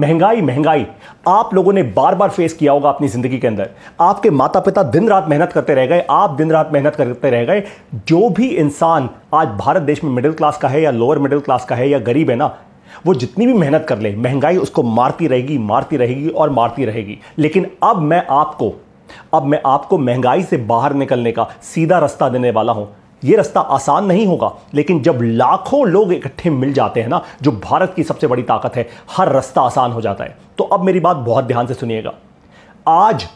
महंगाई महंगाई आप लोगों ने बार बार फेस किया होगा अपनी ज़िंदगी के अंदर आपके माता पिता दिन रात मेहनत करते रह गए आप दिन रात मेहनत करते रह गए जो भी इंसान आज भारत देश में मिडिल क्लास का है या लोअर मिडिल क्लास का है या गरीब है ना वो जितनी भी मेहनत कर ले महंगाई उसको मारती रहेगी मारती रहेगी और मारती रहेगी लेकिन अब मैं आपको अब मैं आपको महंगाई से बाहर निकलने का सीधा रास्ता देने वाला हूं ये रास्ता आसान नहीं होगा लेकिन जब लाखों लोग इकट्ठे मिल जाते हैं ना जो भारत की सबसे बड़ी ताकत है हर रास्ता आसान हो जाता है तो अब मेरी बात बहुत ध्यान से सुनिएगा आज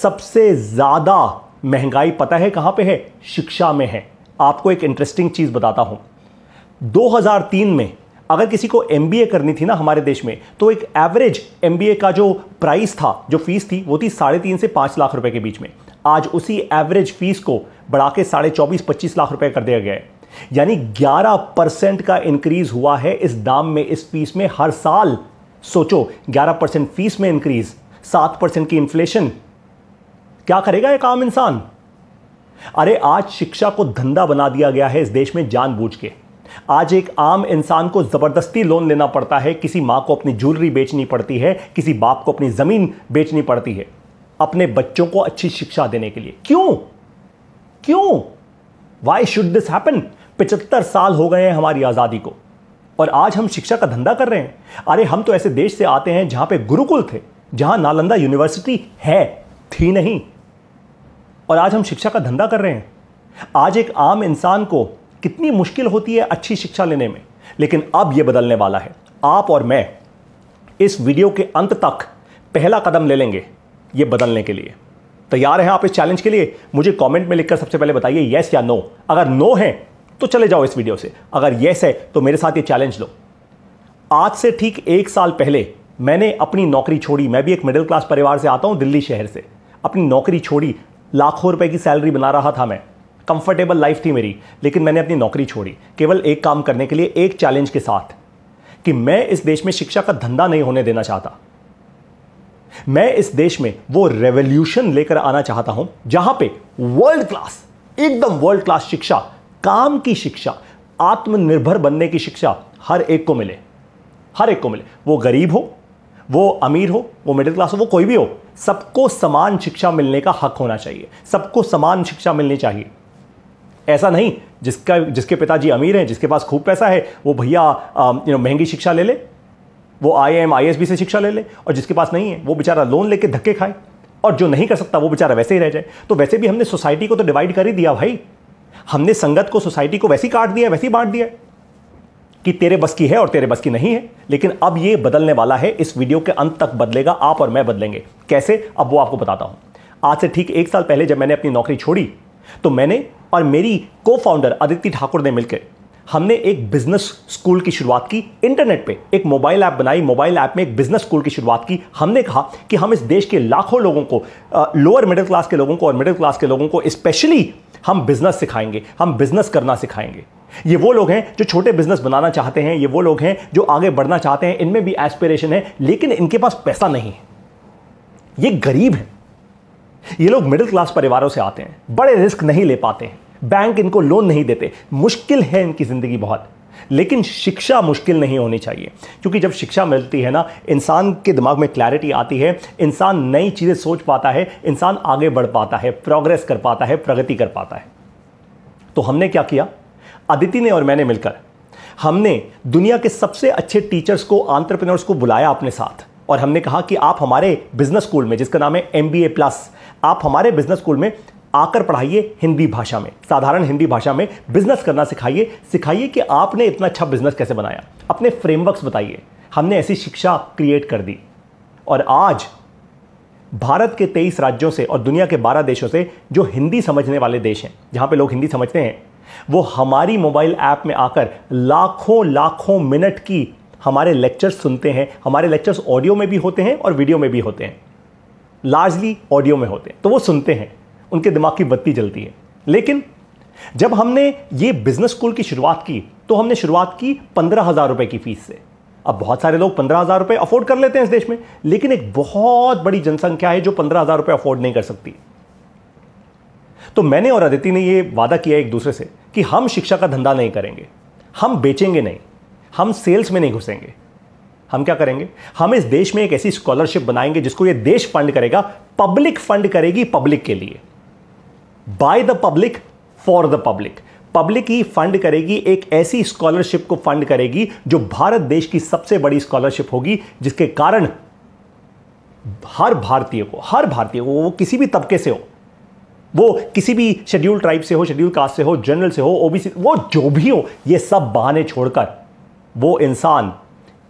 सबसे ज़्यादा महंगाई पता है कहां पे है शिक्षा में है आपको एक इंटरेस्टिंग चीज़ बताता हूं 2003 में अगर किसी को एम करनी थी ना हमारे देश में तो एक एवरेज एम का जो प्राइस था जो फीस थी वो थी साढ़े तीन से पांच लाख रुपए के बीच में आज उसी एवरेज फीस को बढ़ा के साढ़े चौबीस पच्चीस लाख रुपए कर दिया गया है यानी 11 परसेंट का इंक्रीज हुआ है इस दाम में इस फीस में हर साल सोचो 11 परसेंट फीस में इंक्रीज 7 परसेंट की इन्फ्लेशन क्या करेगा एक आम इंसान अरे आज शिक्षा को धंधा बना दिया गया है इस देश में जानबूझ के आज एक आम इंसान को ज़बरदस्ती लोन लेना पड़ता है किसी मां को अपनी ज्वेलरी बेचनी पड़ती है किसी बाप को अपनी ज़मीन बेचनी पड़ती है अपने बच्चों को अच्छी शिक्षा देने के लिए क्यों क्यों वाई शुड दिस हैपन पचहत्तर साल हो गए हैं हमारी आज़ादी को और आज हम शिक्षा का धंधा कर रहे हैं अरे हम तो ऐसे देश से आते हैं जहां पे गुरुकुल थे जहां नालंदा यूनिवर्सिटी है थी नहीं और आज हम शिक्षा का धंधा कर रहे हैं आज एक आम इंसान को कितनी मुश्किल होती है अच्छी शिक्षा लेने में लेकिन अब यह बदलने वाला है आप और मैं इस वीडियो के अंत तक पहला कदम ले लेंगे ये बदलने के लिए तैयार हैं आप इस चैलेंज के लिए मुझे कमेंट में लिखकर सबसे पहले बताइए येस या नो अगर नो है तो चले जाओ इस वीडियो से अगर येस है तो मेरे साथ ये चैलेंज लो आज से ठीक एक साल पहले मैंने अपनी नौकरी छोड़ी मैं भी एक मिडिल क्लास परिवार से आता हूँ दिल्ली शहर से अपनी नौकरी छोड़ी लाखों रुपए की सैलरी बना रहा था मैं कंफर्टेबल लाइफ थी मेरी लेकिन मैंने अपनी नौकरी छोड़ी केवल एक काम करने के लिए एक चैलेंज के साथ कि मैं इस देश में शिक्षा का धंधा नहीं होने देना चाहता मैं इस देश में वो रेवोल्यूशन लेकर आना चाहता हूं जहां पे वर्ल्ड क्लास एकदम वर्ल्ड क्लास शिक्षा काम की शिक्षा आत्मनिर्भर बनने की शिक्षा हर एक को मिले हर एक को मिले वो गरीब हो वो अमीर हो वो मिडिल क्लास हो वो कोई भी हो सबको समान शिक्षा मिलने का हक होना चाहिए सबको समान शिक्षा मिलनी चाहिए ऐसा नहीं जिसका जिसके पिताजी अमीर हैं जिसके पास खूब पैसा है वो भैया यू नो महंगी शिक्षा ले ले वो I M I S B से शिक्षा ले ले और जिसके पास नहीं है वो बेचारा लोन लेके धक्के खाए और जो नहीं कर सकता वो बेचारा वैसे ही रह जाए तो वैसे भी हमने सोसाइटी को तो डिवाइड कर ही दिया भाई हमने संगत को सोसाइटी को वैसे ही काट दिया वैसे ही बांट दिया कि तेरे बस की है और तेरे बस की नहीं है लेकिन अब ये बदलने वाला है इस वीडियो के अंत तक बदलेगा आप और मैं बदलेंगे कैसे अब वो आपको बताता हूँ आज से ठीक एक साल पहले जब मैंने अपनी नौकरी छोड़ी तो मैंने और मेरी को फाउंडर आदित्य ठाकुर ने मिलकर हमने एक बिजनेस स्कूल की शुरुआत की इंटरनेट पे एक मोबाइल ऐप बनाई मोबाइल ऐप में एक बिजनेस स्कूल की शुरुआत की हमने कहा कि हम इस देश के लाखों लोगों को लोअर मिडिल क्लास के लोगों को और मिडिल क्लास के लोगों को स्पेशली हम बिजनेस सिखाएंगे हम बिजनेस करना सिखाएंगे ये वो लोग हैं जो छोटे बिजनेस बनाना चाहते हैं ये वो लोग हैं जो आगे बढ़ना चाहते हैं इनमें भी एस्पिरेशन है लेकिन इनके पास पैसा नहीं है ये गरीब है ये लोग मिडिल क्लास परिवारों से आते हैं बड़े रिस्क नहीं ले पाते हैं बैंक इनको लोन नहीं देते मुश्किल है इनकी ज़िंदगी बहुत लेकिन शिक्षा मुश्किल नहीं होनी चाहिए क्योंकि जब शिक्षा मिलती है ना इंसान के दिमाग में क्लैरिटी आती है इंसान नई चीज़ें सोच पाता है इंसान आगे बढ़ पाता है प्रोग्रेस कर पाता है प्रगति कर पाता है तो हमने क्या किया अदिति ने और मैंने मिलकर हमने दुनिया के सबसे अच्छे टीचर्स को आंट्रप्रनर्स को बुलाया अपने साथ और हमने कहा कि आप हमारे बिजनेस स्कूल में जिसका नाम है एम बी ए प्लस आप हमारे बिजनेस स्कूल में आकर पढ़ाइए हिंदी भाषा में साधारण हिंदी भाषा में बिजनेस करना सिखाइए सिखाइए कि आपने इतना अच्छा बिजनेस कैसे बनाया अपने फ्रेमवर्क्स बताइए हमने ऐसी शिक्षा क्रिएट कर दी और आज भारत के तेईस राज्यों से और दुनिया के बारह देशों से जो हिंदी समझने वाले देश हैं जहाँ पे लोग हिंदी समझते हैं वो हमारी मोबाइल ऐप में आकर लाखों लाखों मिनट की हमारे लेक्चर्स सुनते हैं हमारे लेक्चर्स ऑडियो में भी होते हैं और वीडियो में भी होते हैं लार्जली ऑडियो में होते हैं तो वो सुनते हैं उनके दिमाग की बत्ती जलती है लेकिन जब हमने ये बिजनेस स्कूल की शुरुआत की तो हमने शुरुआत की पंद्रह हज़ार रुपए की फीस से अब बहुत सारे लोग पंद्रह हज़ार रुपए अफोर्ड कर लेते हैं इस देश में लेकिन एक बहुत बड़ी जनसंख्या है जो पंद्रह हज़ार रुपए अफोर्ड नहीं कर सकती तो मैंने और अदिति ने यह वादा किया एक दूसरे से कि हम शिक्षा का धंधा नहीं करेंगे हम बेचेंगे नहीं हम सेल्स में नहीं घुसेंगे हम क्या करेंगे हम इस देश में एक ऐसी स्कॉलरशिप बनाएंगे जिसको ये देश फंड करेगा पब्लिक फंड करेगी पब्लिक के लिए by the public for the public public ही फंड करेगी एक ऐसी स्कॉलरशिप को फंड करेगी जो भारत देश की सबसे बड़ी स्कॉलरशिप होगी जिसके कारण हर भारतीय को हर भारतीय को वो किसी भी तबके से हो वो किसी भी शेड्यूल ट्राइब से हो शेड्यूल कास्ट से हो जनरल से हो ओबीसी वो जो भी हो ये सब बहाने छोड़कर वो इंसान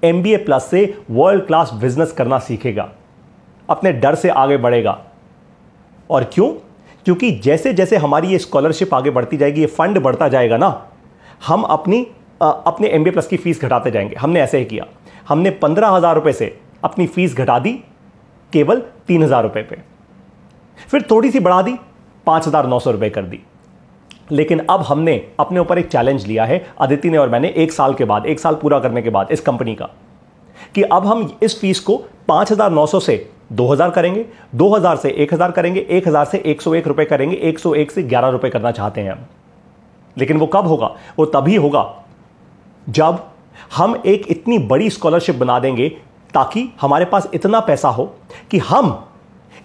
एम प्लस से वर्ल्ड क्लास बिजनेस करना सीखेगा अपने डर से आगे बढ़ेगा और क्यों क्योंकि जैसे जैसे हमारी ये स्कॉलरशिप आगे बढ़ती जाएगी ये फंड बढ़ता जाएगा ना हम अपनी आ, अपने एम प्लस की फ़ीस घटाते जाएंगे हमने ऐसे ही किया हमने पंद्रह हज़ार रुपये से अपनी फ़ीस घटा दी केवल तीन हज़ार रुपये पे फिर थोड़ी सी बढ़ा दी पाँच हज़ार नौ सौ रुपये कर दी लेकिन अब हमने अपने ऊपर एक चैलेंज लिया है अदिति ने और मैंने एक साल के बाद एक साल पूरा करने के बाद इस कंपनी का कि अब हम इस फीस को सौ से 2000 करेंगे 2000 से 1000 करेंगे 1000 से 101 रुपए करेंगे 101 से 11 रुपए करना चाहते हैं हम लेकिन वो कब होगा वो तभी होगा जब हम एक इतनी बड़ी स्कॉलरशिप बना देंगे ताकि हमारे पास इतना पैसा हो कि हम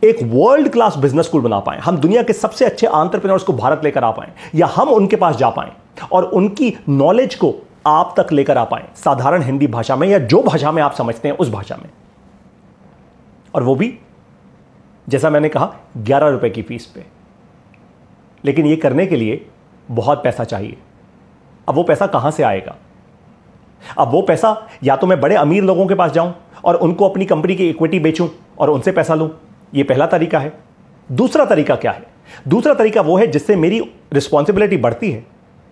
एक वर्ल्ड क्लास बिजनेस स्कूल बना पाए हम दुनिया के सबसे अच्छे आंट्रप्रेन्योर्स को भारत लेकर आ पाए या हम उनके पास जा पाए और उनकी नॉलेज को आप तक लेकर आ पाए साधारण हिंदी भाषा में या जो भाषा में आप समझते हैं उस भाषा में और वो भी जैसा मैंने कहा ग्यारह रुपये की फ़ीस पे लेकिन ये करने के लिए बहुत पैसा चाहिए अब वो पैसा कहाँ से आएगा अब वो पैसा या तो मैं बड़े अमीर लोगों के पास जाऊं और उनको अपनी कंपनी की इक्विटी बेचूं और उनसे पैसा लूं ये पहला तरीका है दूसरा तरीका क्या है दूसरा तरीका वो है जिससे मेरी रिस्पॉन्सिबिलिटी बढ़ती है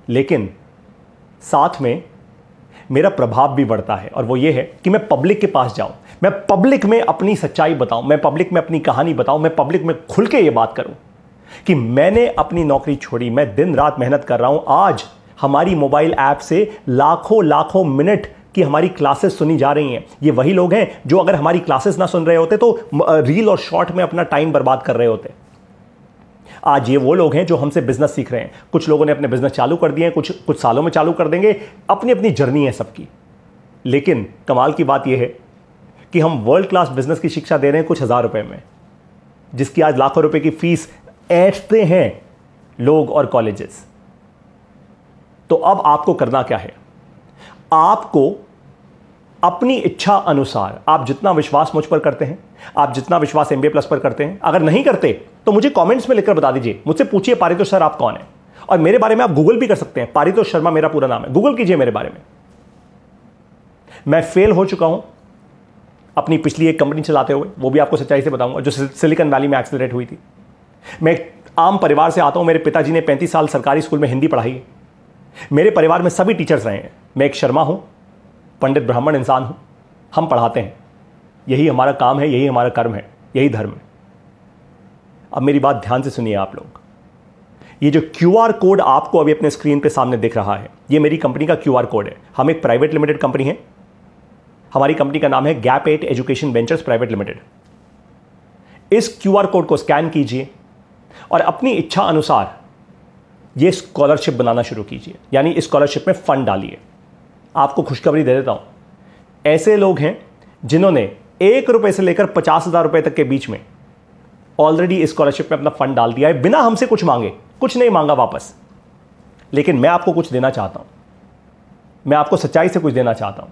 लेकिन साथ में मेरा प्रभाव भी बढ़ता है और वो ये है कि मैं पब्लिक के पास जाऊं मैं पब्लिक में अपनी सच्चाई बताऊं मैं पब्लिक में अपनी कहानी बताऊं मैं पब्लिक में खुल के ये बात करूं कि मैंने अपनी नौकरी छोड़ी मैं दिन रात मेहनत कर रहा हूं आज हमारी मोबाइल ऐप से लाखों लाखों मिनट कि हमारी क्लासेस सुनी जा रही हैं ये वही लोग हैं जो अगर हमारी क्लासेस ना सुन रहे होते तो रील और शॉर्ट में अपना टाइम बर्बाद कर रहे होते आज ये वो लोग हैं जो हमसे बिजनेस सीख रहे हैं कुछ लोगों ने अपने बिजनेस चालू कर दिए हैं कुछ कुछ सालों में चालू कर देंगे अपनी अपनी जर्नी है सबकी लेकिन कमाल की बात यह है कि हम वर्ल्ड क्लास बिजनेस की शिक्षा दे रहे हैं कुछ हज़ार रुपये में जिसकी आज लाखों रुपए की फीस ऐठते हैं लोग और कॉलेजेस तो अब आपको करना क्या है आपको अपनी इच्छा अनुसार आप जितना विश्वास मुझ पर करते हैं आप जितना विश्वास एमबीए प्लस पर करते हैं अगर नहीं करते तो मुझे कमेंट्स में लिखकर बता दीजिए मुझसे पूछिए पारितोष सर आप कौन है और मेरे बारे में आप गूगल भी कर सकते हैं पारितोष शर्मा मेरा पूरा नाम है गूगल कीजिए मेरे बारे में मैं फेल हो चुका हूं अपनी पिछली एक कंपनी चलाते हुए वो भी आपको सच्चाई से बताऊंगा जो सिलिकन वैली में एक्सेलरेट हुई थी मैं एक आम परिवार से आता हूँ मेरे पिताजी ने पैंतीस साल सरकारी स्कूल में हिंदी पढ़ाई है मेरे परिवार में सभी टीचर्स रहे हैं मैं एक शर्मा हूँ पंडित ब्राह्मण इंसान हूँ हम पढ़ाते हैं यही हमारा काम है यही हमारा कर्म है यही धर्म है अब मेरी बात ध्यान से सुनिए आप लोग ये जो क्यू आर कोड आपको अभी अपने स्क्रीन पे सामने दिख रहा है ये मेरी कंपनी का क्यू आर कोड है हम एक प्राइवेट लिमिटेड कंपनी है हमारी कंपनी का नाम है gap eight education ventures private limited इस क्यू कोड को स्कैन कीजिए और अपनी इच्छा अनुसार ये स्कॉलरशिप बनाना शुरू कीजिए यानी इस स्कॉलरशिप में फ़ंड डालिए आपको खुशखबरी दे देता हूँ ऐसे लोग हैं जिन्होंने एक रुपये से लेकर पचास हज़ार रुपये तक के बीच में ऑलरेडी इस स्कॉलरशिप में अपना फ़ंड डाल दिया है बिना हमसे कुछ मांगे कुछ नहीं मांगा वापस लेकिन मैं आपको कुछ देना चाहता हूँ मैं आपको सच्चाई से कुछ देना चाहता हूँ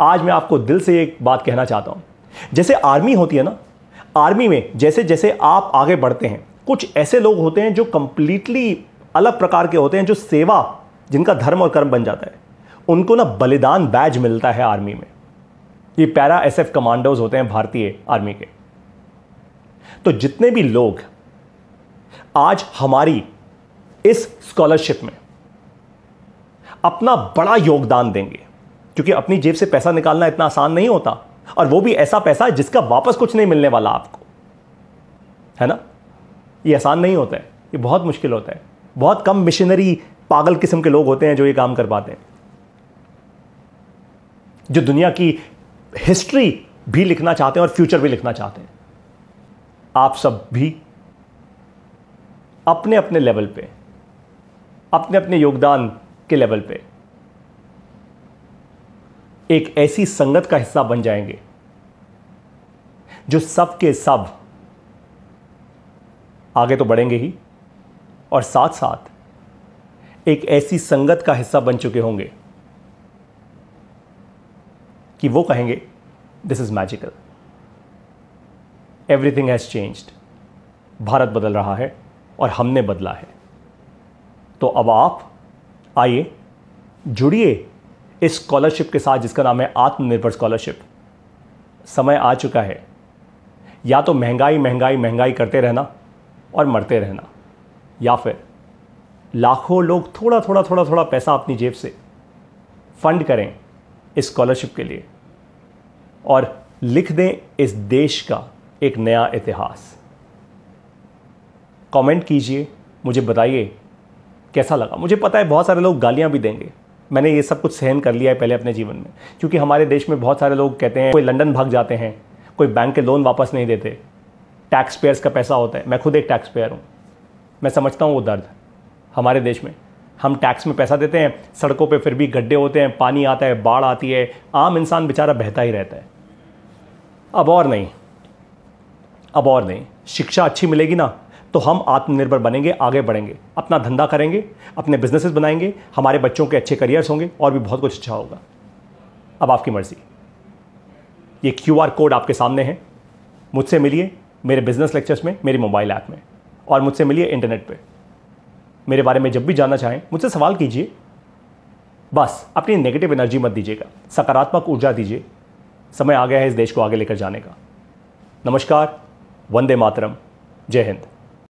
आज मैं आपको दिल से एक बात कहना चाहता हूँ जैसे आर्मी होती है ना आर्मी में जैसे जैसे आप आगे बढ़ते हैं कुछ ऐसे लोग होते हैं जो कंप्लीटली अलग प्रकार के होते हैं जो सेवा जिनका धर्म और कर्म बन जाता है उनको ना बलिदान बैज मिलता है आर्मी में ये पैरा एस एफ कमांडोज होते हैं भारतीय आर्मी के तो जितने भी लोग आज हमारी इस स्कॉलरशिप में अपना बड़ा योगदान देंगे क्योंकि अपनी जेब से पैसा निकालना इतना आसान नहीं होता और वो भी ऐसा पैसा जिसका वापस कुछ नहीं मिलने वाला आपको है ना ये आसान नहीं होता है ये बहुत मुश्किल होता है बहुत कम मिशनरी पागल किस्म के लोग होते हैं जो ये काम कर पाते हैं जो दुनिया की हिस्ट्री भी लिखना चाहते हैं और फ्यूचर भी लिखना चाहते हैं आप सब भी अपने अपने लेवल पे अपने अपने योगदान के लेवल पे एक ऐसी संगत का हिस्सा बन जाएंगे जो सब के सब आगे तो बढ़ेंगे ही और साथ साथ एक ऐसी संगत का हिस्सा बन चुके होंगे कि वो कहेंगे this is magical everything has changed Bharat बदल रहा है और हमने बदला है तो अब आप आइए जुड़िए इस स्कॉलरशिप के साथ जिसका नाम है आत्मनिर्भर स्कॉलरशिप समय आ चुका है या तो महंगाई महंगाई महंगाई करते रहना और मरते रहना या फिर लाखों लोग थोड़ा थोड़ा थोड़ा थोड़ा पैसा अपनी जेब से फंड करें इस स्कॉलरशिप के लिए और लिख दें इस देश का एक नया इतिहास कमेंट कीजिए मुझे बताइए कैसा लगा मुझे पता है बहुत सारे लोग गालियाँ भी देंगे मैंने ये सब कुछ सहन कर लिया है पहले अपने जीवन में क्योंकि हमारे देश में बहुत सारे लोग कहते हैं कोई लंदन भाग जाते हैं कोई बैंक के लोन वापस नहीं देते टैक्स पेयर्स का पैसा होता है मैं खुद एक टैक्स पेयर हूँ मैं समझता हूँ वो दर्द हमारे देश में हम टैक्स में पैसा देते हैं सड़कों पर फिर भी गड्ढे होते हैं पानी आता है बाढ़ आती है आम इंसान बेचारा बहता ही रहता है अब और नहीं अब और नहीं शिक्षा अच्छी मिलेगी ना तो हम आत्मनिर्भर बनेंगे आगे बढ़ेंगे अपना धंधा करेंगे अपने बिजनेसेस बनाएंगे हमारे बच्चों के अच्छे करियर्स होंगे और भी बहुत कुछ अच्छा होगा अब आपकी मर्ज़ी ये क्यू आर कोड आपके सामने है मुझसे मिलिए मेरे बिजनेस लेक्चर्स में मेरे मोबाइल ऐप में और मुझसे मिलिए इंटरनेट पर मेरे बारे में जब भी जानना चाहें मुझसे सवाल कीजिए बस अपनी नेगेटिव एनर्जी मत दीजिएगा सकारात्मक ऊर्जा दीजिए समय आ गया है इस देश को आगे लेकर जाने का नमस्कार वंदे मातरम जय हिंद